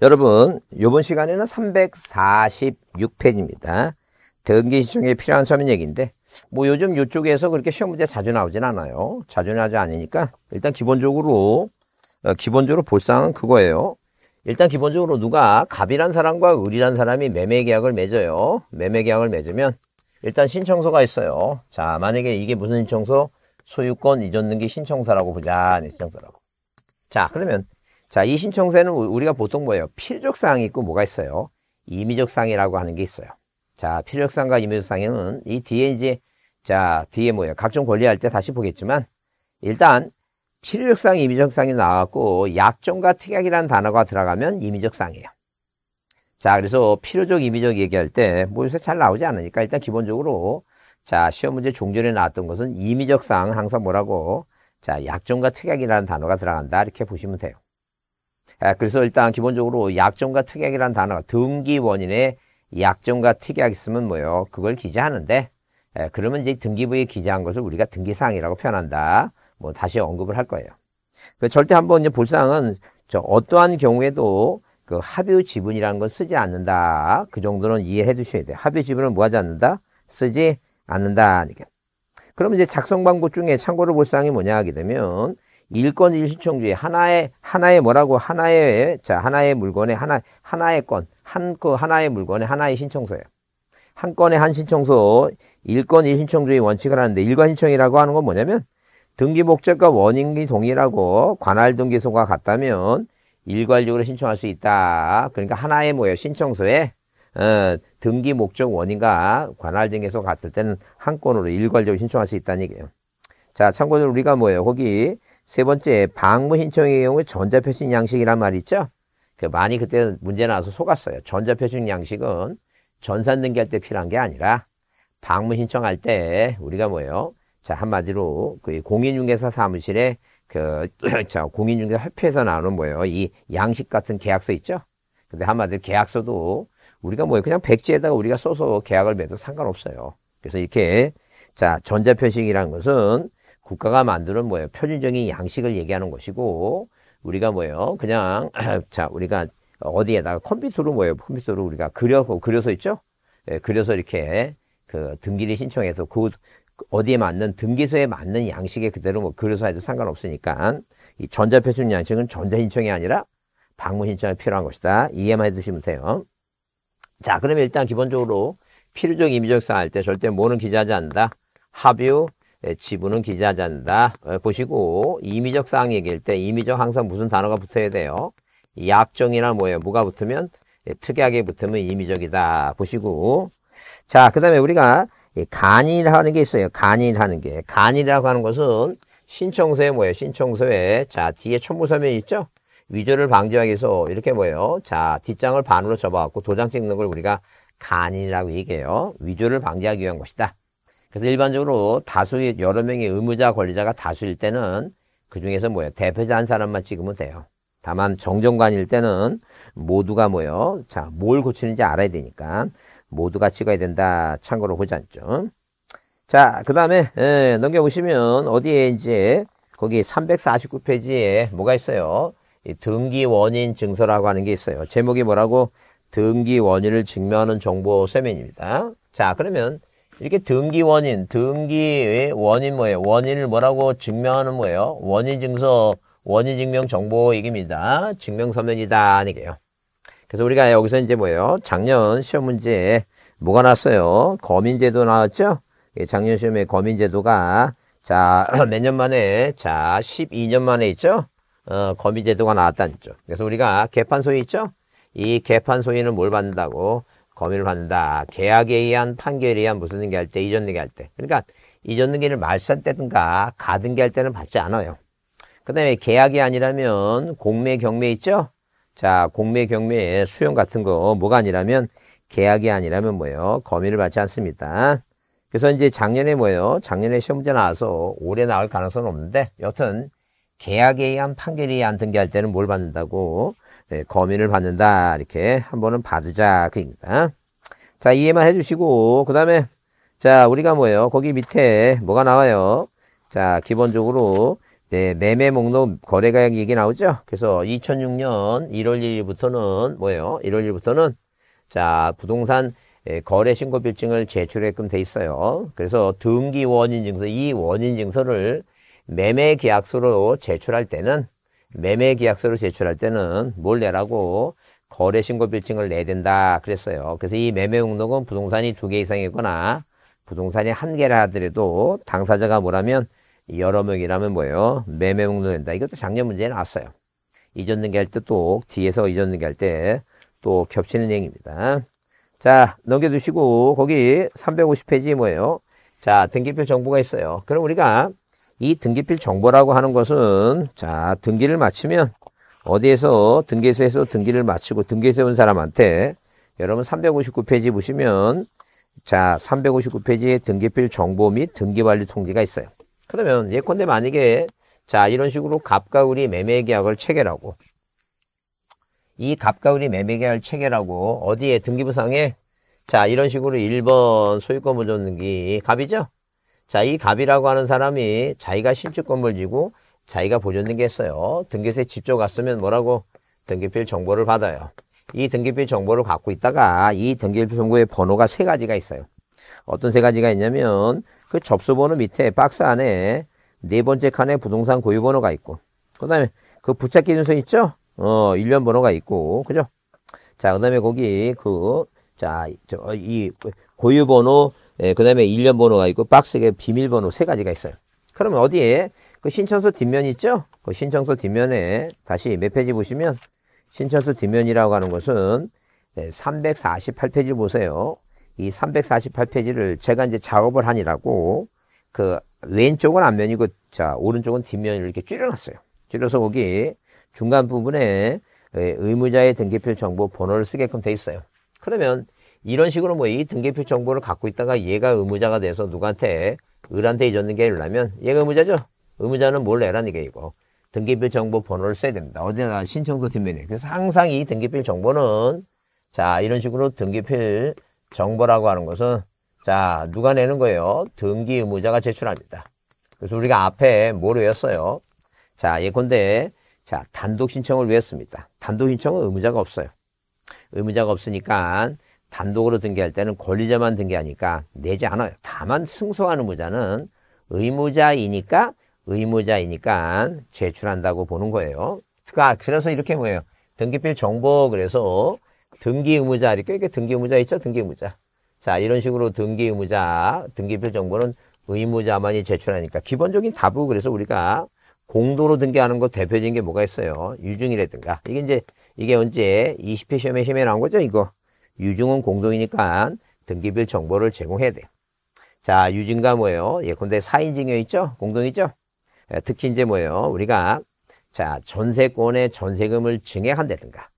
여러분, 요번 시간에는 346페이지입니다. 등기시중에 필요한 서면 얘기인데, 뭐 요즘 이쪽에서 그렇게 시험 문제 자주 나오진 않아요. 자주 나지 않으니까, 일단 기본적으로, 어, 기본적으로 볼사은 그거예요. 일단 기본적으로 누가 갑이란 사람과 을이란 사람이 매매 계약을 맺어요. 매매 계약을 맺으면, 일단 신청서가 있어요. 자, 만약에 이게 무슨 신청서? 소유권 이전 등기 신청서라고 보자. 네, 신청서라고. 자, 그러면 자, 이 신청서에는 우리가 보통 뭐예요? 필요적 사항이 있고 뭐가 있어요? 임의적 사항이라고 하는 게 있어요. 자, 필요적 사항과 임의적 사항에는 이 뒤에 이제 자, 뒤에 뭐예요? 각종 권리할 때 다시 보겠지만 일단 필요적 사항, 임의적 사항이 나왔고 약정과 특약이라는 단어가 들어가면 임의적 사항이에요. 자, 그래서 필요적, 임의적 얘기할 때뭐 요새 잘 나오지 않으니까 일단 기본적으로 자, 시험 문제 종전에 나왔던 것은 임의적 사항은 항상 뭐라고 자, 약정과 특약이라는 단어가 들어간다 이렇게 보시면 돼요. 아, 그래서 일단 기본적으로 약정과 특약이라는 단어가 등기 원인에 약정과 특약이 있으면 뭐요? 그걸 기재하는데 예, 그러면 이제 등기부에 기재한 것을 우리가 등기사항이라고 표현한다. 뭐 다시 언급을 할 거예요. 그 절대 한번 이제 볼 사항은 저 어떠한 경우에도 그 합유 지분이라는 건 쓰지 않는다. 그 정도는 이해해 주셔야 돼요. 합유 지분을 뭐 하지 않는다? 쓰지 않는다. 그러면 이제 작성 방법 중에 참고로 볼 사항이 뭐냐 하게 되면 일권 일시총주의 하나의 하나의 뭐라고 하나의 자 하나의 물건에 하나 하나의 건 한 그 하나의 물건에 하나의 신청서예요. 한 건에 한 신청서 일권 일신청주의 원칙을 하는데 일관 신청이라고 하는 건 뭐냐면 등기 목적과 원인이 동일하고 관할 등기소가 같다면 일괄적으로 신청할 수 있다. 그러니까 하나의 뭐예요 신청서에 어, 등기 목적 원인과 관할 등기소 같을 때는 한 건으로 일괄적으로 신청할 수 있다는 얘기예요. 자 참고로 우리가 뭐예요 거기 세 번째, 방문 신청의 경우 전자표신 양식이란 말이 있죠? 그 많이 그때 문제 나와서 속았어요. 전자표준 양식은 전산 등기할 때 필요한 게 아니라 방문 신청할 때 우리가 뭐예요? 자, 한마디로 그 공인중개사 사무실에 그, 자, 공인중개사 협회에서 나오는 뭐예요? 이 양식 같은 계약서 있죠? 근데 한마디로 계약서도 우리가 뭐예요? 그냥 백지에다가 우리가 써서 계약을 맺어도 상관없어요. 그래서 이렇게 자, 전자표식이라는 것은 국가가 만드는 뭐예요? 표준적인 양식을 얘기하는 것이고 우리가 뭐예요? 그냥 자 우리가 어디에다가 컴퓨터로 뭐예요? 컴퓨터로 우리가 그려 서 그려서 있죠? 예, 그려서 이렇게 그 등기를 신청해서 그 어디에 맞는 등기소에 맞는 양식에 그대로 뭐 그려서 해도 상관없으니까 이 전자표준 양식은 전자신청이 아니라 방문 신청이 필요한 것이다. 이해만 해두시면 돼요. 자 그러면 일단 기본적으로 필요적 임의적 사항 할때 절대 뭐는 기재하지 않는다. 합유 예, 지분은 기자잔다. 어, 보시고 임의적 사항 얘기할 때 임의적 항상 무슨 단어가 붙어야 돼요. 약정이나 뭐예요. 뭐가 붙으면 예, 특이하게 붙으면 임의적이다. 보시고 자, 그 다음에 우리가 간이라는 게 있어요. 간이라는 게. 간이라고 인 하는 것은 신청서에 뭐예요? 신청서에 자 뒤에 첨부서면 있죠? 위조를 방지하기 위해서 이렇게 뭐예요? 자 뒷장을 반으로 접어갖고 도장 찍는 걸 우리가 간이라고 인 얘기해요. 위조를 방지하기 위한 것이다. 그래서 일반적으로 다수의 여러 명의 의무자 권리자가 다수일 때는 그 중에서 뭐예요? 대표자 한 사람만 찍으면 돼요. 다만 정정관일 때는 모두가 뭐예요? 자, 뭘 고치는지 알아야 되니까 모두가 찍어야 된다. 참고로 보자죠. 자, 그 다음에 예, 넘겨보시면 어디에 이제 거기 349페이지에 뭐가 있어요? 등기 원인 증서라고 하는 게 있어요. 제목이 뭐라고? 등기 원인을 증명하는 정보 서면입니다. 자, 그러면 이렇게 등기 원인, 등기의 원인 뭐예요? 원인을 뭐라고 증명하는 뭐예요? 원인 증서, 원인 증명 정보이깁니다. 증명 서면이다 아니게요. 그래서 우리가 여기서 이제 뭐예요? 작년 시험 문제 에 뭐가 났어요? 거민제도 나왔죠? 예, 작년 시험에 거민제도가 자, 몇 년 만에 자, 12년 만에 있죠? 어, 거민제도가 나왔다는 죠 그래서 우리가 개판소위 있죠? 이 개판소위는 뭘 받는다고? 거의를 받는다. 계약에 의한 판결에 의한 무슨 등기할 때, 이전 등기할 때. 그러니까 이전 등기를 말살 때든가 가등기할 때는 받지 않아요. 그 다음에 계약이 아니라면 공매 경매 있죠? 자, 공매 경매의 수용 같은 거 뭐가 아니라면 계약이 아니라면 뭐예요? 거의를 받지 않습니다. 그래서 이제 작년에 뭐예요? 작년에 시험 문제 나와서 올해 나올 가능성은 없는데 여튼 계약에 의한 판결에 의한 등기할 때는 뭘 받는다고? 네, 거민을 받는다. 이렇게 한번은 봐두자. 그얘입니다 자, 이해만 해주시고, 그 다음에, 자, 우리가 뭐예요? 거기 밑에 뭐가 나와요? 자, 기본적으로, 네, 매매 목록 거래가액 얘기 나오죠? 그래서 2006년 1월 1일부터는 뭐예요? 1월 1일부터는 자, 부동산 예, 거래 신고 필증을 제출했끔 돼 있어요. 그래서 등기 원인 증서, 이 원인 증서를 매매 계약서로 제출할 때는 매매 계약서를 제출할 때는 뭘 내라고 거래 신고 빌증을 내야 된다 그랬어요. 그래서 이 매매 목록은 부동산이 두 개 이상이거나 부동산이 한 개라 하더라도 당사자가 뭐라면 여러 명이라면 뭐예요? 매매 목록 낸다. 이것도 작년 문제에 나왔어요. 이전 등기할 때 또 뒤에서 이전 등기할 때 또 겹치는 얘기입니다. 자 넘겨두시고 거기 350페이지 뭐예요? 자 등기표 정보가 있어요. 그럼 우리가 이 등기필 정보라고 하는 것은 자 등기를 마치면 어디에서 등기소에서 등기를 마치고 등기소에 온 사람한테 여러분 359페이지 보시면 자 359페이지에 등기필 정보 및 등기관리 통지가 있어요. 그러면 예컨대 만약에 자 이런 식으로 갑과을이 매매계약을 체결하고 이 갑과을이 매매계약을 체결하고 어디에 등기부상에 자 이런 식으로 1번 소유권 보존등기 갑이죠? 자, 이 갑이라고 하는 사람이 자기가 신축건물 지고 자기가 보존등기했어요. 등기세 집조 갔으면 뭐라고 등기필 정보를 받아요. 이 등기필 정보를 갖고 있다가 이 등기필 정보의 번호가 세 가지가 있어요. 어떤 세 가지가 있냐면 그 접수번호 밑에 박스 안에 네 번째 칸에 부동산 고유 번호가 있고 그다음에 그 부착기 준서 있죠? 어, 일련 번호가 있고 그죠? 자, 그다음에 거기 그 자, 저 이 고유 번호 예, 그 다음에 일련 번호가 있고 박스에 비밀번호 세 가지가 있어요. 그러면 어디에 그 신청서 뒷면 있죠? 그 신청서 뒷면에 다시 몇 페이지 보시면 신청서 뒷면이라고 하는 것은 348페이지 예, 보세요. 이 348페이지를 제가 이제 작업을 하니라고 그 왼쪽은 앞면이고 자 오른쪽은 뒷면을 이렇게 줄여놨어요. 줄여서 거기 중간 부분에 예, 의무자의 등기표 정보 번호를 쓰게끔 돼 있어요. 그러면 이런 식으로 뭐 이 등기표 정보를 갖고 있다가 얘가 의무자가 돼서 누구한테 을한테 잊었는 게 일라면 얘가 의무자죠. 의무자는 뭘 내라는 게 이거. 등기표 정보 번호를 써야 됩니다. 어디나 신청서 뒷면에. 그래서 항상 이 등기표 정보는 자 이런 식으로 등기표 정보라고 하는 것은 자 누가 내는 거예요? 등기 의무자가 제출합니다. 그래서 우리가 앞에 뭘 외웠어요? 자 예컨대 자 단독 신청을 외웠습니다. 단독 신청은 의무자가 없어요. 의무자가 없으니까 단독으로 등기할 때는 권리자만 등기하니까 내지 않아요. 다만 승소하는 무자는 의무자이니까 의무자이니까 제출한다고 보는 거예요. 아, 그래서 이렇게 뭐예요? 등기필 정보 그래서 등기 의무자 이렇게, 이렇게 등기 의무자 있죠? 등기 의무자. 자, 이런 식으로 등기 의무자, 등기필 정보는 의무자만이 제출하니까 기본적인 답부 그래서 우리가 공도로 등기하는 거 대표적인 게 뭐가 있어요? 유증이라든가. 이게 이제 이게 언제 20회 시험에 시험에 나온 거죠, 이거. 유증은 공동이니까 등기별 정보를 제공해야 돼요. 자, 유증가 뭐예요? 예컨대 4인증여 있죠? 공동이죠? 예, 특히 이제 뭐예요? 우리가 자, 전세권의 전세금을 증액한다든가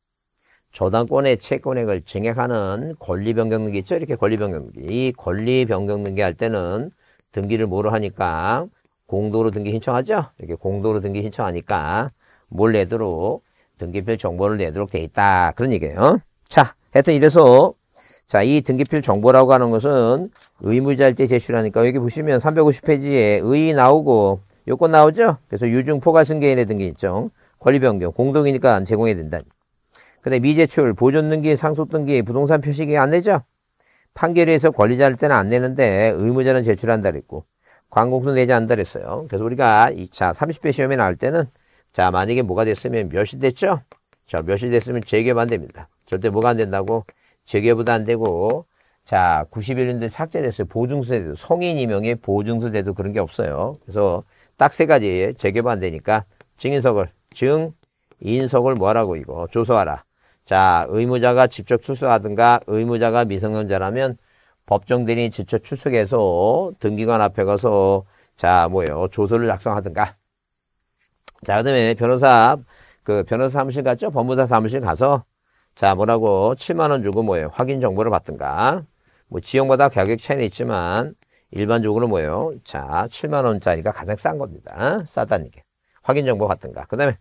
저당권의 채권액을 증액하는 권리변경등기 있죠? 이렇게 권리변경등기. 이 권리변경등기 할 때는 등기를 뭐로 하니까 공도로 등기 신청하죠? 이렇게 공도로 등기 신청하니까 뭘 내도록 등기별 정보를 내도록 돼 있다. 그런 얘기예요. 자, 하여튼 이래서 자, 이 등기필 정보라고 하는 것은 의무자일 때 제출하니까 여기 보시면 350페이지에 의 나오고 요건 나오죠? 그래서 유증 포괄승계인의 등기 일정, 권리변경, 공동이니까 제공해야 된다. 근데 미제출, 보존등기, 상속등기, 부동산 표시기 안 내죠? 판결에서 권리자일 때는 안 내는데 의무자는 제출한다 그랬고 광고도 내지 않는다 그랬어요. 그래서 우리가 이, 자3 0회 시험에 나올 때는 자 만약에 뭐가 됐으면 몇 시 됐죠? 자 몇 시 됐으면 재개반 됩니다. 절대 뭐가 안 된다고? 재개보다 안 되고 자 91년도에 삭제됐어요. 보증수제도 성인 임명의 보증수제도 그런 게 없어요. 그래서 딱 세가지 재개보 안 되니까 증인석을 증인석을 뭐라고 이거 조서하라. 자 의무자가 직접 출석하든가 의무자가 미성년자라면 법정 대리인 직접 출석해서 등기관 앞에 가서 자 뭐예요 조서를 작성하든가 자 그다음에 변호사 그 변호사 사무실 갔죠 법무사 사무실 가서 자, 뭐라고 7만원 주고 뭐예요? 확인 정보를 받든가. 뭐 지역마다 가격 차이는 있지만 일반적으로 뭐예요? 자, 7만원짜리가 가장 싼 겁니다. 싸다는 게. 확인 정보 받든가. 그 다음에,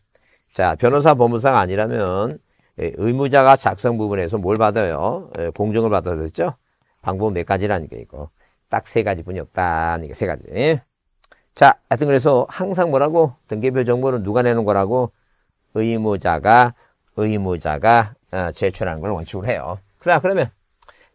자, 변호사 법무사가 아니라면 예, 의무자가 작성 부분에서 뭘 받아요? 예, 공정을 받아야 죠 방법 몇 가지라는 게 이거. 딱 세 가지뿐이 없다는 게 세 가지. 자, 하여튼 그래서 항상 뭐라고? 등기별 정보는 누가 내는 거라고? 의무자가, 의무자가, 아, 제출하는 걸 원칙으로 해요. 그래, 그러면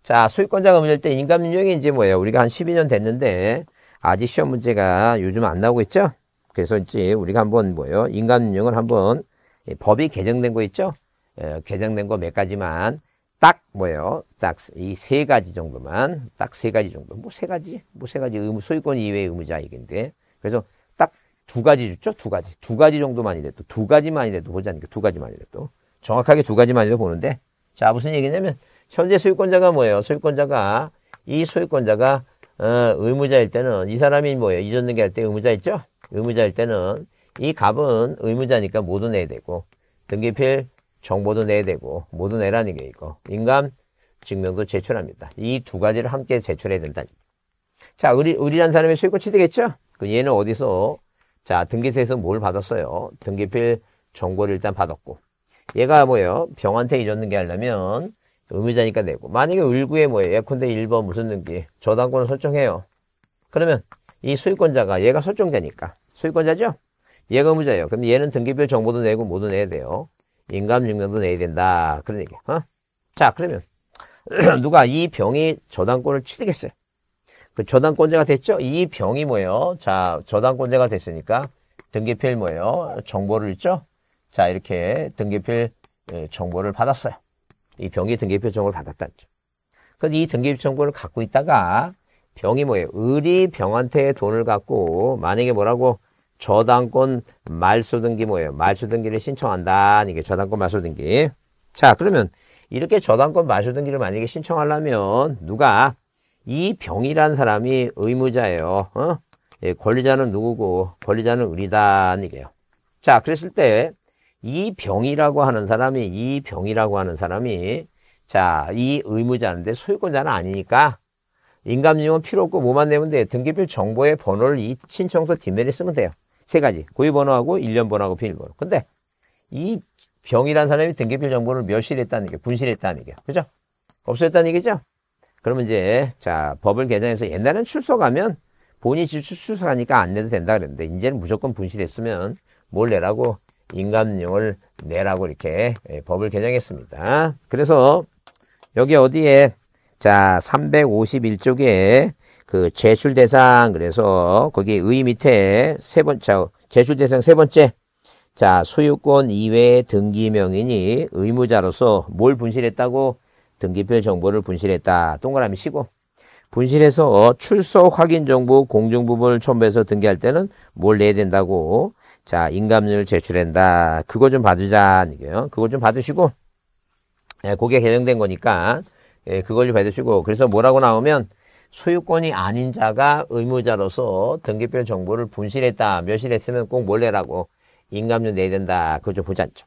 자 소유권자가 문제일 때 인감윤형이 이제 뭐예요? 우리가 한 12년 됐는데 아직 시험 문제가 요즘 안 나오고 있죠? 그래서 이제 우리가 한번 뭐예요? 인감윤형을 한번 예, 법이 개정된 거 있죠? 예, 개정된 거 몇 가지만 딱 뭐예요? 딱 이 세 가지 정도만 딱 세 가지 정도 뭐 세 가지 뭐 세 가지 의무 소유권 이외의 의무자 얘기인데 그래서 딱 두 가지 줬죠? 두 가지 두 가지 정도만이돼도두가지만이돼도 보자니까 두가지만이돼도 정확하게 두 가지만으로 보는데 자 무슨 얘기냐면 현재 소유권자가 뭐예요? 소유권자가 이 소유권자가 어, 의무자일 때는 이 사람이 뭐예요? 이전 등기할 때 의무자 있죠? 의무자일 때는 이 값은 의무자니까 모두 내야 되고 등기필 정보도 내야 되고 모두 내라는 게 있고 인감 증명도 제출합니다. 이 두 가지를 함께 제출해야 된다. 자, 의리, 의리란 사람의 소유권 취득했죠? 그 얘는 어디서? 자, 등기세에서 뭘 받았어요? 등기필 정보를 일단 받았고 얘가 뭐예요? 병한테 이전 등기 하려면 의무자니까 내고 만약에 을구에 뭐예요? 예컨대 1번 무슨 등기? 저당권을 설정해요. 그러면 이 소유권자가 얘가 설정자니까 소유권자죠? 얘가 의무자예요. 그럼 얘는 등기별 정보도 내고 뭐도 내야 돼요. 인감증명도 내야 된다. 그런 얘기. 어? 자 그러면 누가 이 병이 저당권을 취득했어요. 그 저당권자가 됐죠? 이 병이 뭐예요? 자 저당권자가 됐으니까 등기필 뭐예요? 정보를 있죠? 자 이렇게 등기필 예, 정보를 받았어요. 이 병이 등기필 정보를 받았다는 점. 그런데 이 등기필 정보를 갖고 있다가 병이 뭐예요? 을이 병한테 돈을 갖고 만약에 뭐라고 저당권 말소등기 뭐예요? 말소등기를 신청한다. 이게 저당권 말소등기. 자 그러면 이렇게 저당권 말소등기를 만약에 신청하려면 누가 이 병이란 사람이 의무자예요. 어? 예, 권리자는 누구고 권리자는 우리다. 이게요. 자 그랬을 때이 병이라고 하는 사람이 이 병이라고 하는 사람이 자 이 의무자인데 소유권자는 아니니까 인감증은 필요 없고 뭐만 내면 돼요. 등기필 정보의 번호를 이 신청서 뒷면에 쓰면 돼요. 세 가지. 고유번호하고 일련번호하고 비밀번호. 근데 이 병이란 사람이 등기필 정보를 멸실했다는 게요 분실했다는 게요 그죠? 없어졌다는 얘기죠? 그러면 이제 자 법을 개정해서 옛날에는출소가면 본인이 출소하니까안 내도 된다 그랬는데 이제는 무조건 분실했으면 뭘 내라고 인감용을 내라고 이렇게 예, 법을 개정했습니다. 그래서 여기 어디에 자 351쪽에 그 제출 대상 그래서 거기 의 밑에 세 번째 제출 대상 세 번째 자 소유권 이외의 등기 명인이 의무자로서 뭘 분실했다고 등기표 정보를 분실했다 동그라미 쉬고 분실해서 출석 확인 정보 공증 부분을 첨부해서 등기할 때는 뭘 내야 된다고 자, 인감률 제출한다. 그거 좀받으자 이게요. 그거 좀받으시고 예, 그게 개정된 거니까, 예, 그걸 좀받으시고 그래서 뭐라고 나오면, 소유권이 아닌 자가 의무자로서 등기별 정보를 분실했다, 멸실했으면 꼭 몰래라고 인감률 내야 된다. 그거 좀 보지 않죠.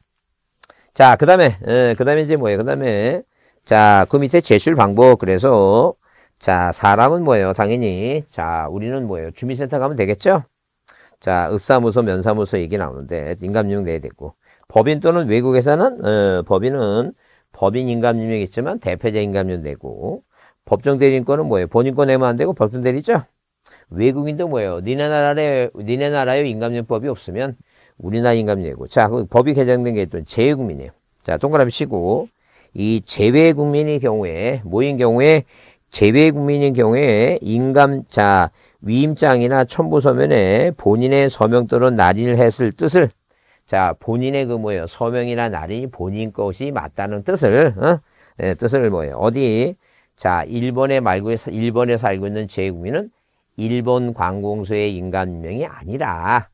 자, 그 다음에, 예, 그 다음에 이제 뭐예요? 그 다음에, 자, 그 밑에 제출 방법. 그래서, 자, 사람은 뭐예요? 당연히. 자, 우리는 뭐예요? 주민센터 가면 되겠죠? 자, 읍사무소, 면사무소 얘기 나오는데 인감유명 내야 되고 법인 또는 외국에서는 어, 법인은 법인 인감유명이 있지만 대표자 인감유명 내고 법정 대리인권은 뭐예요? 본인권 내면 안 되고 법정 대리죠. 외국인도 뭐예요? 니네 나라에 니네 나라에 인감유명법이 없으면 우리나라 인감유명이고 자, 그 법이 개정된 게 또 제외국민이에요. 자, 동그라미 치고 이 제외국민의 경우에 모인 경우에 제외국민인 경우에 인감 자 위임장이나 첨부서면에 본인의 서명 또는 날인했을 을 뜻을 자 본인의 그 뭐예요 서명이나 날인이 본인 것이 맞다는 뜻을 어? 네, 뜻을 뭐예요 어디 자 일본에 말고 일본에 살고 있는 제국민은 일본 관공서의 인간명이 아니라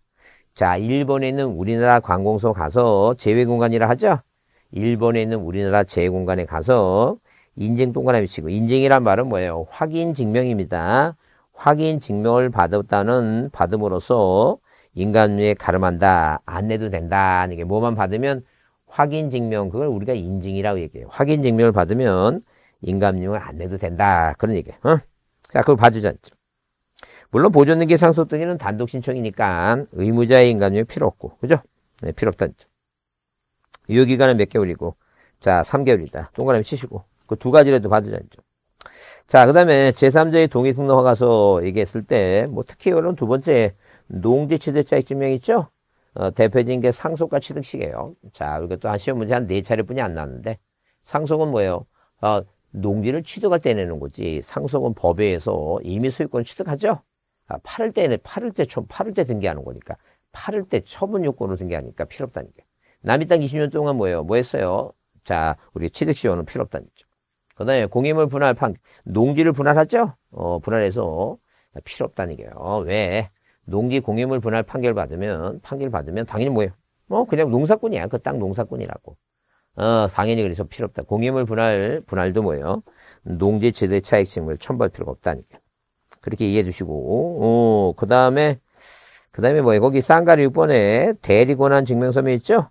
자 일본에 있는 우리나라 관공서 가서 제외공간이라 하죠 일본에 있는 우리나라 제외공간에 가서 인증 동그라미 치고 인증이란 말은 뭐예요 확인 증명입니다 확인 증명을 받았다는 받음으로써 인간위에 가름한다, 안 내도 된다. 이게 뭐만 받으면 확인 증명, 그걸 우리가 인증이라고 얘기해요. 확인 증명을 받으면 인감증을 안 내도 된다. 그런 얘기예요. 어? 자, 그걸 봐주자. 물론 보존등기 상속 등기는 단독 신청이니까 의무자의 인감증이 필요 없고, 그죠? 네, 필요 없다. 유효기간은 몇 개월이고, 자, 3개월이다. 동그라미 치시고, 그 두 가지라도 봐주자. 자, 그 다음에 제3자의 동의승낙화 가서 얘기했을 때, 뭐 특히 이런 두 번째 농지 취득자익 증명 있죠? 어, 대표적인 게 상속과 취득식이에요. 자, 우리가 또한 시험 문제 한 네 차례뿐이 안 나왔는데, 상속은 뭐예요? 어, 농지를 취득할 때 내는 거지. 상속은 법에 의해서 이미 소유권 취득하죠? 아, 팔을 때는 팔을 때, 팔을 때 등기하는 거니까. 팔을 때 처분 요건으로 등기하니까 필요 없다니까. 남이 땅 20년 동안 뭐예요? 뭐 했어요? 자, 우리 취득시효는 필요 없다니까. 그 다음에 공임을 분할 판, 농지를 분할하죠? 어, 분할해서 필요 없다는 게요. 왜? 농지 공임을 분할 판결 받으면, 판결 받으면 당연히 뭐예요? 뭐, 그냥 농사꾼이야. 그 땅 농사꾼이라고. 어, 당연히 그래서 필요 없다. 공임을 분할, 분할도 뭐예요? 농지 제대 차익 식을 첨부할 필요가 없다니까. 그렇게 이해해 주시고, 어, 그 다음에, 그 다음에 뭐예요? 거기 쌍가리 6번에 대리 권한 증명서면 있죠?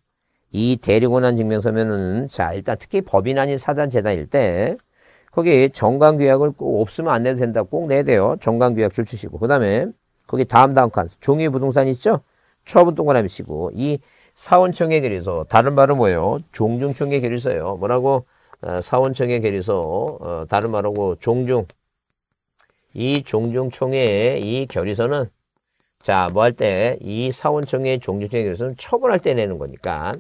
이대리권한 증명서면은 자 일단 특히 법인 아닌 사단 재단일 때 거기 정관 규약을 꼭 없으면 안 내도 된다 꼭 내야 돼요 정관 규약 줄 치시고 그다음에 거기 다음 다음 칸 종이 부동산 있죠 처분 동그라미 치고 이 사원청의 계리서 다른 말은 뭐예요 종중청의 계리서요 뭐라고 어, 사원청의 계리서 어, 다른 말하고 종중 이종중청의이 결의서는 자, 뭐 할 때, 이 사원청의 종중청의결의서는 처분할 때 내는 거니까,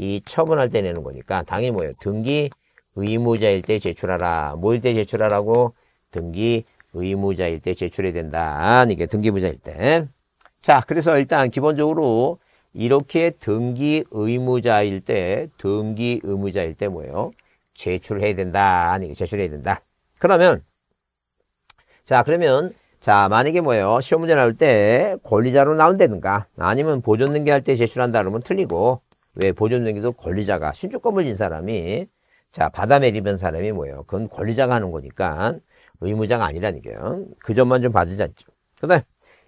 이 처분할 때 내는 거니까 당연히 뭐예요? 등기 의무자일 때 제출하라. 뭐일 때 제출하라고? 등기 의무자일 때 제출해야 된다. 이게 등기부자일 때. 자, 그래서 일단 기본적으로 이렇게 등기 의무자일 때, 등기 의무자일 때 뭐예요? 제출해야 된다. 아니, 제출해야 된다. 그러면, 자, 그러면, 자, 만약에 뭐예요? 시험 문제 나올 때 권리자로 나온다든가, 아니면 보존등기 할때 제출한다 그러면 틀리고, 왜 보존등기도 권리자가 신축 건물인 사람이 자 바다 매립한 사람이 뭐예요? 그건 권리자가 하는 거니까 의무자가 아니라니까요. 그 점만 좀 봐주지 않죠. 그다음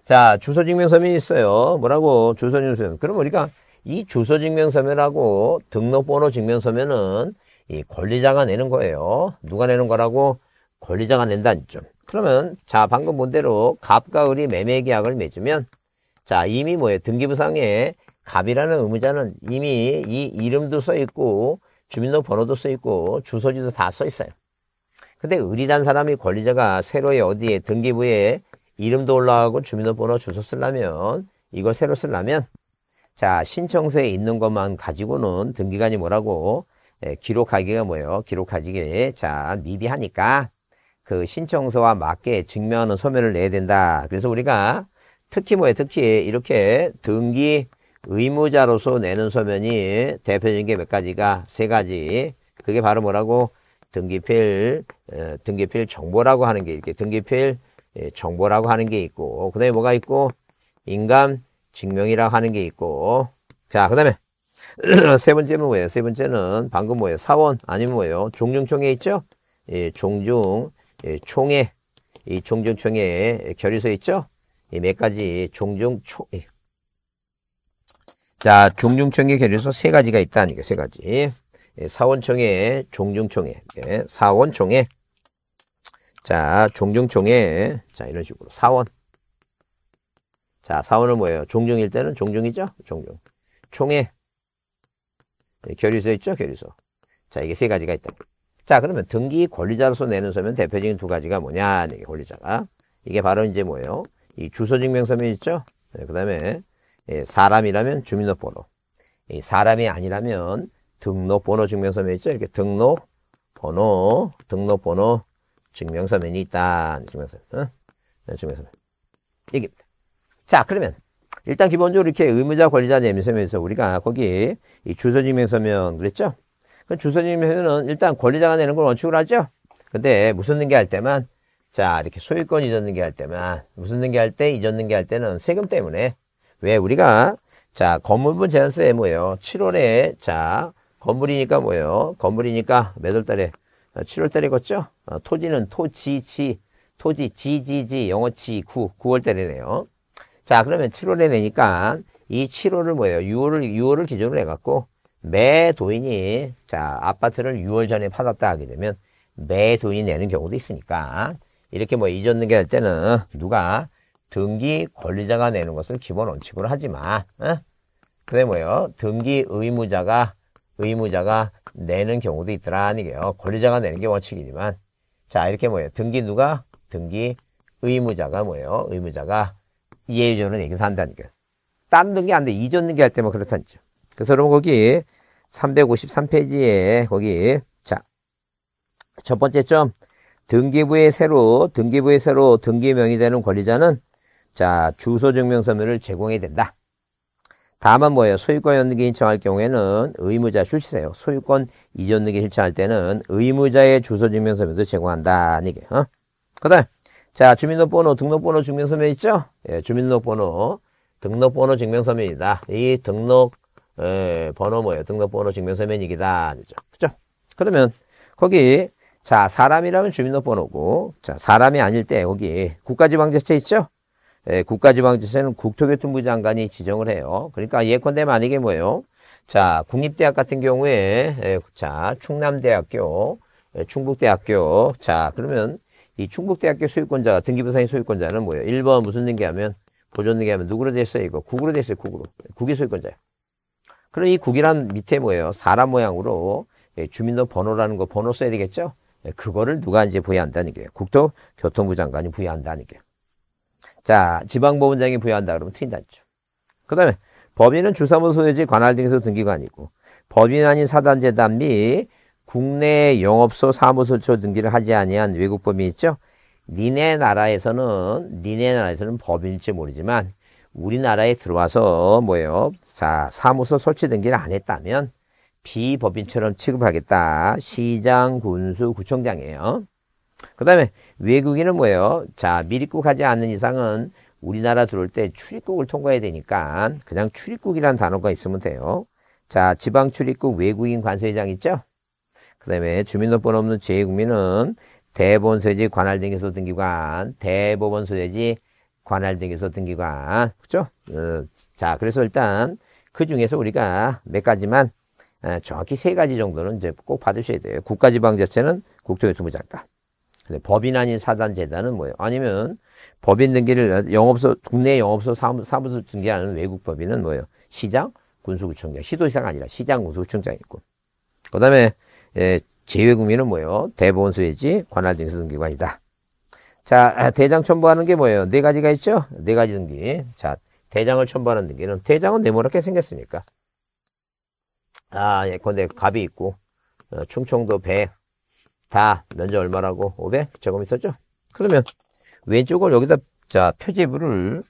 자주소증명서면 있어요. 뭐라고 주소증명서면 그럼 우리가 이 주소증명서면하고 등록번호 증명서면은 이 권리자가 내는 거예요. 누가 내는 거라고 권리자가 낸다는 점. 그러면 자 방금 본 대로 갑과 을이 매매 계약을 맺으면 자 이미 뭐예요? 등기부상에 갑이라는 의무자는 이미 이 이름도 써 있고 주민등록번호도 써 있고 주소지도 다 써 있어요. 근데 을이란 사람이 권리자가 새로 어디에 등기부에 이름도 올라가고 주민등록번호 주소 쓰려면 이거 새로 쓰려면 자 신청서에 있는 것만 가지고는 등기관이 뭐라고 예, 기록하기가 뭐예요? 기록하기에 자 미비하니까 그 신청서와 맞게 증명하는 서면을 내야 된다. 그래서 우리가 특히 뭐예요? 특히 이렇게 등기 의무자로서 내는 서면이 대표적인 게 몇 가지가 세 가지. 그게 바로 뭐라고 등기필 어, 등기필 정보라고 하는 게 이렇게 등기필 예, 정보라고 하는 게 있고 그다음에 뭐가 있고 인감 증명이라고 하는 게 있고 자 그다음에 세 번째는 뭐예요? 세 번째는 방금 뭐예요? 사원 아니면 뭐예요? 종중총회 있죠? 예, 종중 예, 총회 이 종중총회 결의서 있죠? 이 몇 가지 종중 총 자, 종중청의 결의서 세 가지가 있다 아니까 세 가지. 예, 사원총회, 종중총회, 예, 사원총회. 자, 종중총회. 자, 이런 식으로 사원. 자, 사원은 뭐예요? 종중일 때는 종중이죠? 종중. 총회. 예, 결의서 있죠? 결의서. 자, 이게 세 가지가 있다. 자, 그러면 등기 권리자로서 내는 서면 대표적인 두 가지가 뭐냐? 이게 권리자가. 이게 바로 이제 뭐예요? 이 주소증명서면 있죠? 네, 예, 그 다음에 예, 사람이라면 주민등록번호. 사람이 아니라면 등록번호 증명서면 있죠. 이렇게 등록번호, 등록번호 증명서면이 있다. 증명서면. 어? 증명서면. 여기입니다. 자, 그러면 일단 기본적으로 이렇게 의무자 권리자 내미서면에서 우리가 거기 이 주소증명서면 그랬죠? 그 주소증명서면은 일단 권리자가 내는 걸 원칙으로 하죠. 근데 무슨 등기할 때만 자 이렇게 소유권 이전 등기할 때만 무슨 등기할 때 이전 등기할 때는 세금 때문에 왜 우리가 자 건물분 재산세 뭐예요? 7월에 자 건물이니까 뭐예요? 건물이니까 몇월 달에 7월 달이겠죠? 어, 토지는 토지지 토지 지지지 영어치 구 9월 달이네요. 자 그러면 7월에 내니까 이 7월을 뭐예요? 6월을 6월을 기준으로 해갖고 매 도인이 자 아파트를 6월 전에 팔았다 하게 되면 매 도인이 내는 경우도 있으니까 이렇게 뭐 이전 등기할 때는 누가 등기 권리자가 내는 것을 기본 원칙으로 하지만 어? 그래 뭐예요? 등기 의무자가 의무자가 내는 경우도 있더라아니 게요. 권리자가 내는 게 원칙이지만 자 이렇게 뭐예요? 등기 누가? 등기 의무자가 뭐예요? 의무자가 이해조는 유 얘기를 한다니까요. 딴 등기 안 돼. 이전 등기 할 때만 그렇다니죠. 그래서 여러분 거기 353페이지에 거기 자 첫 번째 점 등기부에 새로 등기부에 새로 등기명이 되는 권리자는 자, 주소증명서면을 제공해야 된다. 다만 뭐예요? 소유권 연등기 신청할 경우에는 의무자 출시세요. 소유권 이전 등기 신청할 때는 의무자의 주소증명서면도 제공한다 이게, 어? 그다음 자 주민등록번호 등록번호 증명서면 있죠? 예, 주민등록번호 등록번호 증명서면이다. 이 등록 예, 번호 뭐예요? 등록번호 증명서면이기다. 그죠? 그죠? 그러면 거기 자 사람이라면 주민등록번호고 자 사람이 아닐 때 거기 국가지방자치 있죠? 에, 예, 국가지방지세는 국토교통부 장관이 지정을 해요. 그러니까 예컨대 만약에 뭐예요? 자, 국립대학 같은 경우에, 예, 자, 충남대학교, 예, 충북대학교. 자, 그러면 이 충북대학교 소유권자, 등기부상의 소유권자는 뭐예요? 1번 무슨 등기하면, 보존 등기하면 누구로 돼 있어요? 이거. 국으로 돼 있어요, 국으로. 국이 소유권자예요. 그럼 이 국이란 밑에 뭐예요? 사람 모양으로 예, 주민등록 번호라는 거 번호 써야 되겠죠? 예, 그거를 누가 이제 부여한다는 게 국토교통부 장관이 부여한다는 게 자, 지방법원장이 부여한다 그러면 트인단죠. 그 다음에 법인은 주사무소 유지 관할 등에서 등기가 아니고 법인 아닌 사단재단 및 국내 영업소 사무소초 등기를 하지 아니한 외국 법인 있죠. 니네 나라에서는 니네 나라에서는 법인일지 모르지만 우리나라에 들어와서 뭐예요? 자 사무소 설치 등기를 안 했다면 비법인처럼 취급하겠다. 시장, 군수, 구청장이에요. 그 다음에 외국인은 뭐예요? 자, 미입국하지 않는 이상은 우리나라 들어올 때 출입국을 통과해야 되니까 그냥 출입국이라는 단어가 있으면 돼요. 자, 지방 출입국 외국인 관세장 있죠? 그 다음에 주민등록번호 없는 제2국민은 대본 소재지 관할 등기소 등기관, 대법원 소재지 관할 등기소 등기관, 그죠? 어, 자, 그래서 일단 그 중에서 우리가 몇 가지만 정확히 세 가지 정도는 이제 꼭 받으셔야 돼요. 국가지방자체는 국토교통부 장관. 네, 법인 아닌 사단재단은 뭐예요? 아니면 법인 등기를 영업소 국내 영업소 사무, 사무소 등기하는 외국 법인은 뭐예요? 시장 군수구청장 시도시장 아니라 시장 군수구청장 있고 그 다음에 예, 제외국민은 뭐예요? 대본수의지 관할등기 등기관이다. 자 아, 대장 첨부하는 게 뭐예요? 네 가지가 있죠? 네 가지 등기. 자 대장을 첨부하는 등기는 대장은 네모나게 생겼습니까? 아 예컨대 갑이 있고 어, 충청도 배다 면적 얼마라고? 500제곱 있었죠? 그러면 왼쪽을 여기다 자 표제부를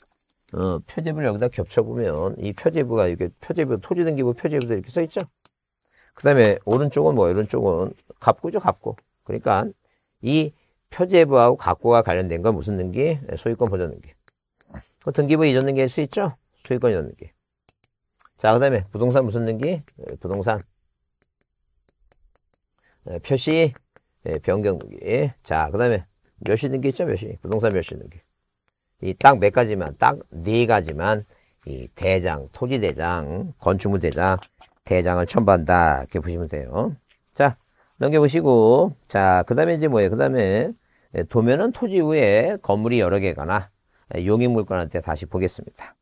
어, 표제부를 여기다 겹쳐보면 이 표제부가 이렇게 표제부 토지등기부 표제부도 이렇게 써있죠? 그 다음에 오른쪽은 뭐이런쪽은 갑구죠 갑구 그러니까 이 표제부하고 갑구가 관련된 건 무슨 등기? 네, 소유권 보전 등기 그 등기부 이전 등기할 수 있죠? 소유권 이전 등기 자, 그 다음에 부동산 무슨 등기? 네, 부동산. 네, 표시. 예, 변경 등기. 자, 그 다음에 몇 시 등기 있죠? 몇시? 부동산 몇 시 등기. 이 딱 몇 가지만, 딱 네 가지만 이 대장, 토지 대장, 건축물 대장, 대장을 첨부한다. 이렇게 보시면 돼요. 자, 넘겨보시고. 자, 그 다음에 이제 뭐예요? 그 다음에 예, 도면은 토지 후에 건물이 여러 개가나 예, 용인물건한테 다시 보겠습니다.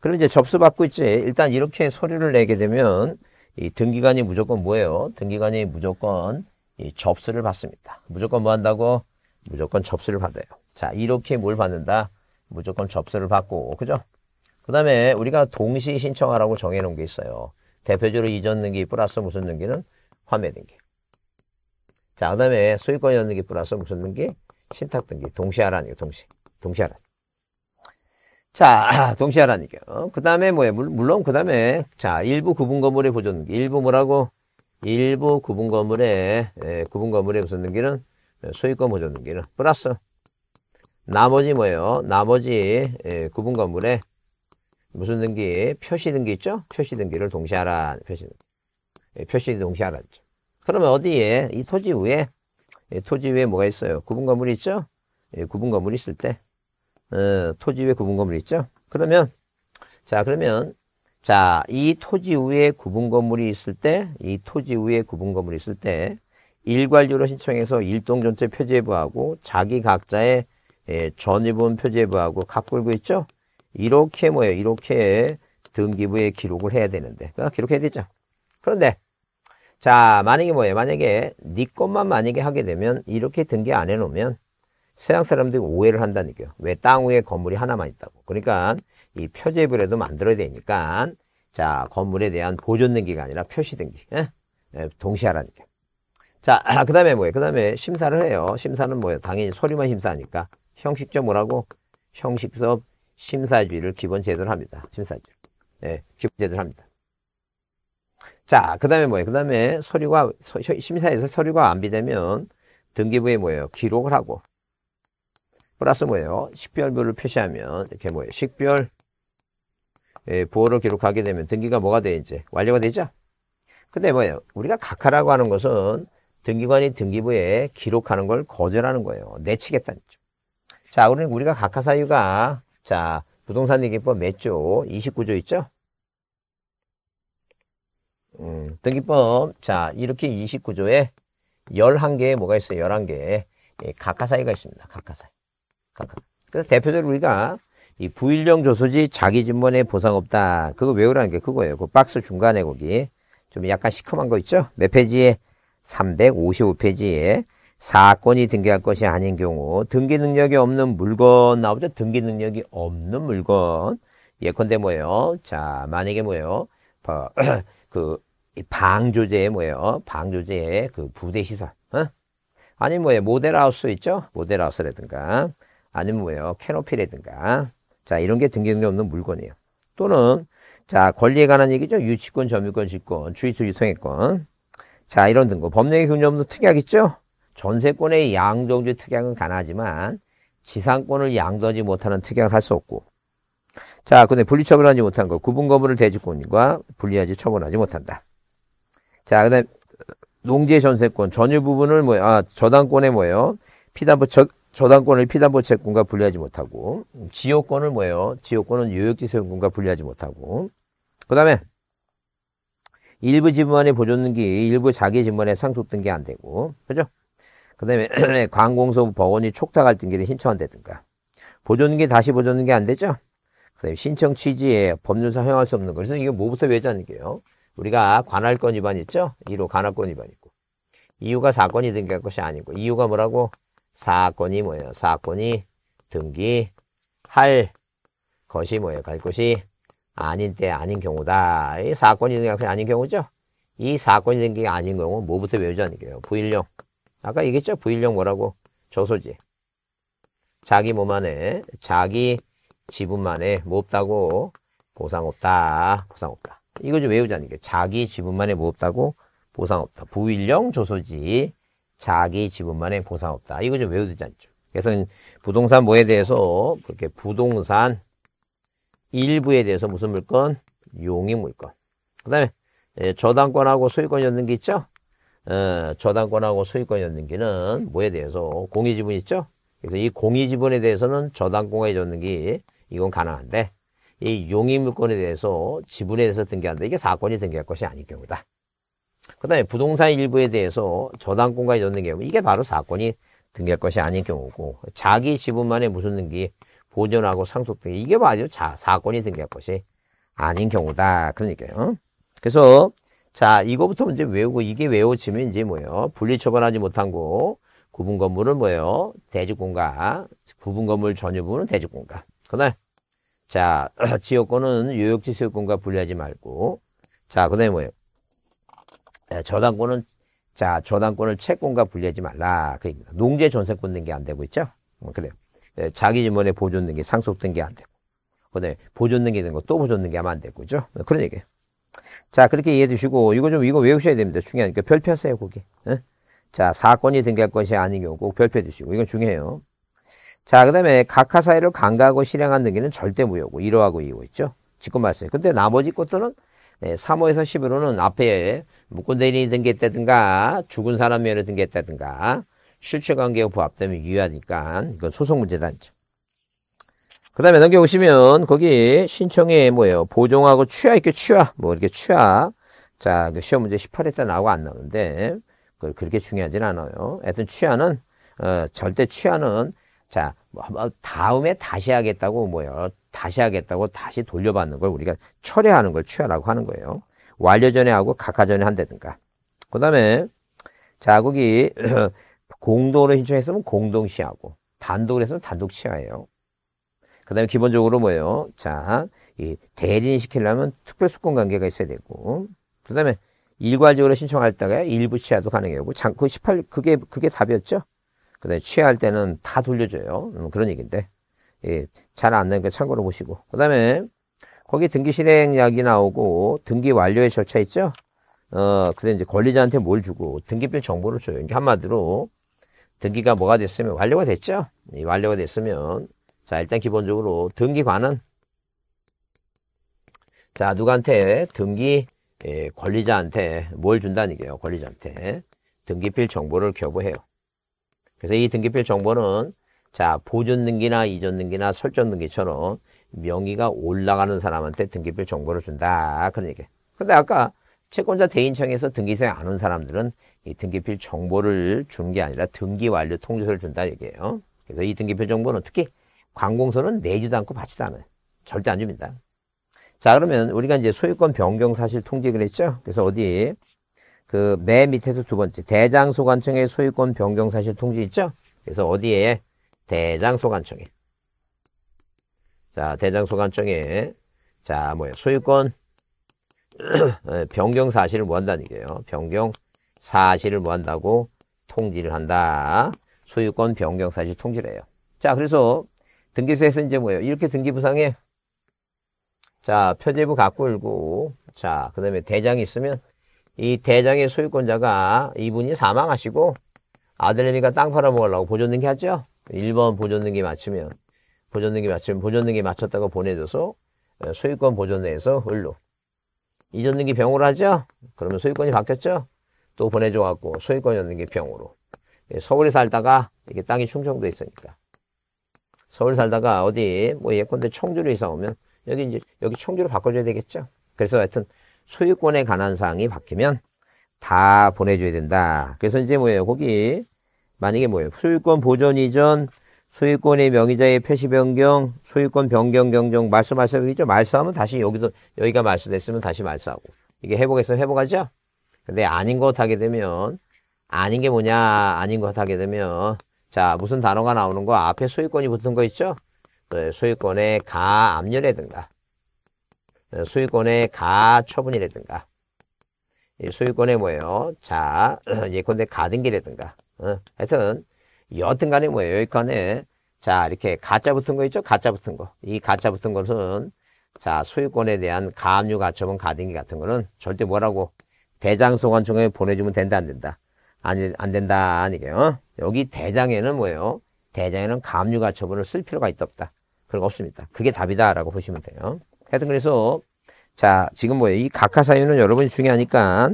그럼 이제 접수받고 있지. 일단 이렇게 서류를 내게 되면 이 등기관이 무조건 뭐예요? 등기관이 무조건 이 접수를 받습니다. 무조건 뭐 한다고? 무조건 접수를 받아요. 자, 이렇게 뭘 받는다? 무조건 접수를 받고, 그죠? 그 다음에 우리가 동시 신청하라고 정해놓은 게 있어요. 대표적으로 이전 등기 플러스 무슨 등기는 화매 등기. 자, 그 다음에 소유권 이전 등기 플러스 무슨 등기? 신탁 등기. 동시하라는 게 동시. 동시하라. 자, 동시하라는 게요. 그 다음에 뭐예요? 물론 그 다음에 자, 일부 구분 건물의 보존 등기. 일부 뭐라고? 일부 구분 건물에 예, 구분 건물에 무슨 등기는 예, 소유권 보존 등기는 플러스 나머지 뭐예요? 나머지 예, 구분 건물에 무슨 등기? 표시 등기 있죠? 표시 등기를 동시하라. 표시 예, 표시 동시하라. 그러면 어디에 이 토지 위에 토지 위에 뭐가 있어요? 구분 건물이 있죠? 구분 건물 있을 때 어, 토지 위에 구분 건물이 있죠? 그러면 자 그러면 자, 이 토지 위에 구분 건물이 있을 때, 이 토지 위에 구분 건물이 있을 때, 일괄적으로 신청해서 일동 전체 표제부하고 자기 각자의 예, 전입은 표제부하고 가꿀고 있죠? 이렇게 뭐예요? 이렇게 등기부에 기록을 해야 되는데. 어, 기록해야 되죠. 그런데, 자, 만약에 뭐예요? 만약에 네 것만 만약에 하게 되면 이렇게 등기 안 해놓으면 세상 사람들이 오해를 한다니까요. 왜 땅 위에 건물이 하나만 있다고. 그러니까 이 표제부라도 만들어야 되니까 자 건물에 대한 보존 등기가 아니라 표시 등기 예? 예? 동시하라니까 자 그다음에 뭐예요 그다음에 심사를 해요 심사는 뭐예요 당연히 서류만 심사하니까 형식적 뭐라고 형식서 심사주의를 기본 제도를 합니다 심사주의 예, 기본 제도를 합니다 자 그다음에 뭐예요 그다음에 서류가 서, 심사에서 서류가 안비되면 등기부에 뭐예요 기록을 하고 플러스 뭐예요 식별부를 표시하면 이렇게 뭐예요 식별 부호를 예, 기록하게 되면 등기가 뭐가 돼 이제 완료가 되죠. 근데 뭐예요? 우리가 각하라고 하는 것은 등기관이 등기부에 기록하는 걸 거절하는 거예요. 내치겠다는 거죠. 자, 우리는 우리가 각하 사유가 자 부동산 등기법 몇 조? 29조 있죠? 음, 등기법 자 이렇게 29조에 11개에 뭐가 있어요? 11개에 예, 각하 사유가 있습니다. 각하 사유. 각하 사유. 그래서 대표적으로 우리가 이 부일령 조소지 자기 진본에 보상 없다. 그거 외우라는 게 그거예요. 그 박스 중간에 거기 좀 약간 시큼한 거 있죠? 몇 페이지에? 355페이지에 사건이 등기할 것이 아닌 경우 등기 능력이 없는 물건 나오죠? 등기 능력이 없는 물건 예컨대 뭐예요? 자 만약에 뭐예요? 그 방조제에 뭐예요? 방조제의 그 부대시설 어? 아니면 뭐예요? 모델하우스 있죠? 모델하우스라든가 아니면 뭐예요? 캐노피라든가 자, 이런 게 등기등록 없는 물건이에요. 또는 자, 권리에 관한 얘기죠. 유치권, 점유권, 직권, 주의투, 유통해권. 자, 이런 등급 법령의 균형도 는 특약 있죠? 전세권의 양도주 특약은 가능하지만 지상권을 양도하지 못하는 특약을 할 수 없고. 자, 근데 분리처분하지 못한 거. 구분 거부를 대지권과 분리하지 처분하지 못한다. 자, 그다음 농지의 전세권 전유 부분을 뭐 아, 저당권에 뭐예요? 피담보 저, 저당권을 피담보채권과 분리하지 못하고 지역권을 뭐예요? 지역권은 유역지 소유권과 분리하지 못하고 그 다음에 일부 지분만의 보존등기, 일부 자기 지분만의 상속 등기 안 되고 그죠? 그 다음에 관공서 법원이 촉탁할 등기를 신청한다든가 보존등기 다시 보존등기 안 되죠? 그 다음에 신청 취지에 법률상 허용할 수 없는 거 그래서 이거 뭐부터 외자는 게요? 우리가 관할권 위반 있죠? 1호 관할권 위반 있고 이유가 사건이 등기할 것이 아니고 이유가 뭐라고? 사건이 뭐예요? 사건이 등기할 것이 뭐예요? 갈 것이 아닌 때 아닌 경우다. 이 사건이 등기가 아닌 경우죠? 이 사건이 등기가 아닌 경우 뭐부터 외우자는 거예요? 부일령. 아까 얘기했죠? 부일령 뭐라고? 조소지 자기 몸안에 자기 지분만에 뭐 없다고? 보상 없다. 보상 없다. 이거 좀 외우자는 게 자기 지분만에 뭐 없다고? 보상 없다. 부일령 조소지. 자기 지분만의 보상 없다. 이거 좀 외워두지 않죠. 그래서 부동산 뭐에 대해서 그렇게 부동산 일부에 대해서 무슨 물건? 용익 물건. 그 다음에 예, 저당권하고 소유권 이연는게 있죠? 어, 저당권하고 소유권 이연는기는 뭐에 대해서 공유지분 있죠? 그래서 이 공유지분에 대해서는 저당권과 연는게 이건 가능한데 이용의물건에 대해서 지분에 대해서 등기한다. 이게 사건이 등기할 것이 아닐 경우다. 그 다음에 부동산 일부에 대해서 저당권까지 넣는 경우 이게 바로 사건이 등기할 것이 아닌 경우고 자기 지분만의 무슨 등기 보존하고 상속 등기 이게 바로 자, 사건이 등기할 것이 아닌 경우다 그러니까요 그래서 자 이거부터 이제 외우고 이게 외워지면 이제 뭐예요 분리처분하지 못한 거 구분 건물은 뭐예요 대주공가 구분 건물 전유부는 대주공가 그다음에자 지역권은 요역지 소유권과 분리하지 말고 자 그다음에 뭐예요 예, 저당권은 자 저당권을 채권과 분리하지 말라 그입니다. 농재 전세권 등기 안 되고 있죠. 어, 그래요. 예, 자기 지문에 보존 등기 상속 등기 안 되고 그다음에 보존 등기 된거 또 보존 등기 하면 안 되고 그죠. 어, 그런 얘기예요. 자 그렇게 이해해 주시고 이거 좀 이거 외우셔야 됩니다. 중요하니까 별표 하 세요 거기. 에? 예? 자 사건이 등기할 것이 아닌 경우 꼭 별표 해주시고 이건 중요해요. 자, 그 다음에 각하 사이를 강가하고 실행한 등기는 절대 무효고 1호하고 2호 있죠. 직권 말씀. 근데 나머지 것들은 3호에서 11호는 앞에 묶고 내리니 등기했다든가 죽은 사람 면에 등기했다든가 실체관계가 부합되면 유효하니까 이건 소송 문제다그 다음에 넘겨보시면 거기 신청에 뭐예요 보종하고 취하 있게 취하 뭐 이렇게 취하 자그 시험 문제 18회 때 나오고 안 나오는데 그 그렇게 중요하진 않아요. 하여튼 취하는 어, 절대 취하는 자뭐 다음에 다시 하겠다고 뭐예요 다시 하겠다고 다시 돌려받는 걸 우리가 철회하는 걸 취하라고 하는 거예요. 완료전에하고 각하전에 한다든가. 그 다음에 자국이 공동으로 신청했으면 공동시하고 단독으로 했으면 단독시하예요. 그 다음에 기본적으로 뭐예요? 자, 이 대리인 시키려면 특별수권 관계가 있어야 되고, 그 다음에 일괄적으로 신청할 때가 일부 시하도 가능해요. 그 18, 그게, 그게 답이었죠? 그 다음에 취할 때는 다 돌려줘요. 음, 그런 얘기인데. 예, 잘안 나니까 참고로 보시고. 그 다음에 거기 등기 실행약이 나오고 등기 완료의 절차 있죠? 어, 그래 이제 권리자한테 뭘 주고 등기표 정보를 줘요. 이게 한마디로 등기가 뭐가 됐으면 완료가 됐죠? 이 완료가 됐으면 자 일단 기본적으로 등기관은 자 누구한테 등기 예, 권리자한테 뭘 준다는 얘요 권리자한테 등기필 정보를 교부해요. 그래서 이 등기필 정보는 자 보존 등기나 이전 등기나 설정 등기처럼 명의가 올라가는 사람한테 등기표 정보를 준다. 그런 얘기. 근데 아까 채권자 대인청에서 등기소에 안온 사람들은 이 등기표 정보를 준 게 아니라 등기 완료 통지서를 준다 얘기예요. 그래서 이 등기표 정보는 특히 관공서는 내지도 않고 받지도 않아요. 절대 안 줍니다. 자 그러면 우리가 이제 소유권 변경 사실 통지 그랬죠? 그래서 어디 그맨 밑에서 두 번째 대장소관청의 소유권 변경 사실 통지 있죠? 그래서 어디에 대장소관청에 자, 대장소관청에 자, 뭐예요? 소유권 예, 변경 사실을 뭐한다는 얘기예요. 변경 사실을 뭐한다고 통지를 한다. 소유권 변경 사실 통지를 해요. 자, 그래서 등기소에서 이제 뭐예요? 이렇게 등기부상에 자, 표제부 갖고 일고 자, 그 다음에 대장이 있으면 이 대장의 소유권자가 이분이 사망하시고 아들내미가 땅 팔아먹으려고 보존등기 하죠? 1번 보존등기 맞추면 보존등기 맞추면 보존등기 맞췄다고 보내줘서 어, 소유권 보존내에서 을로 이전등기 병으로 하죠? 그러면 소유권이 바뀌었죠? 또 보내줘갖고 소유권 이전는게 병으로 예, 서울에 살다가 이게 땅이 충청도에 있으니까 서울 살다가 어디 뭐 예컨대 청주로 이사 오면 여기 이제 여기 청주로 바꿔줘야 되겠죠? 그래서 하여튼 소유권에 관한 사항이 바뀌면 다 보내줘야 된다. 그래서 이제 뭐예요? 거기 만약에 뭐예요? 소유권 보존 이전 소유권의 명의자의 표시 변경, 소유권 변경 경정 말소말소이죠. 말소하면 다시 여기도 여기가 말소됐으면 다시 말소하고 이게 회복했으면 회복하죠. 근데 아닌 것 하게 되면 아닌 게 뭐냐 아닌 것 하게 되면 자 무슨 단어가 나오는 거 앞에 소유권이 붙은 거 있죠. 소유권의 그 가압류라든가 소유권의 그 가처분이라든가 소유권의 뭐예요? 자 예컨대 가등기라든가 어, 하여튼 여하튼 간에 뭐예요? 여기간에 자 이렇게 가짜 붙은 거 있죠? 가짜 붙은 거. 이 가짜 붙은 것은 자 소유권에 대한 가압류 가처분 가등기 같은 거는 절대 뭐라고 대장소관 중에 보내주면 된다 안 된다? 아니 안 된다 아니게요. 어? 여기 대장에는 뭐예요? 대장에는 가압류 가처분을 쓸 필요가 있다 없다. 그런 거 없습니다. 그게 답이다라고 보시면 돼요. 하여튼 그래서 자 지금 뭐예요? 이 각하 사유는 여러분이 중요하니까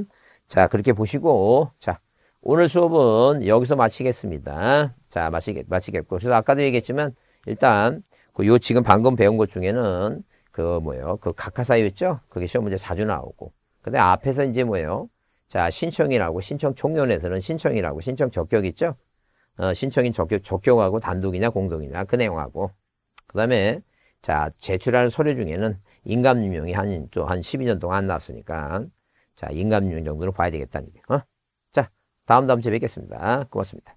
자 그렇게 보시고 자 오늘 수업은 여기서 마치겠습니다. 자, 마치겠, 마치겠고. 그래서 아까도 얘기했지만, 일단, 그 요 지금 방금 배운 것 중에는, 그 뭐예요? 그 각하사유 있죠? 그게 시험 문제 자주 나오고. 근데 앞에서 이제 뭐예요? 자, 신청이라고, 신청 총론에서는 신청이라고, 신청 적격 있죠? 어, 신청인 적격, 적격하고 단독이냐, 공동이냐, 그 내용하고. 그 다음에, 자, 제출하는 서류 중에는 인감유명이 한, 또 한 12년 동안 안왔으니까 자, 인감유명 정도로 봐야 되겠다는 얘기예요. 어? 다음 다음 주에 뵙겠습니다. 고맙습니다.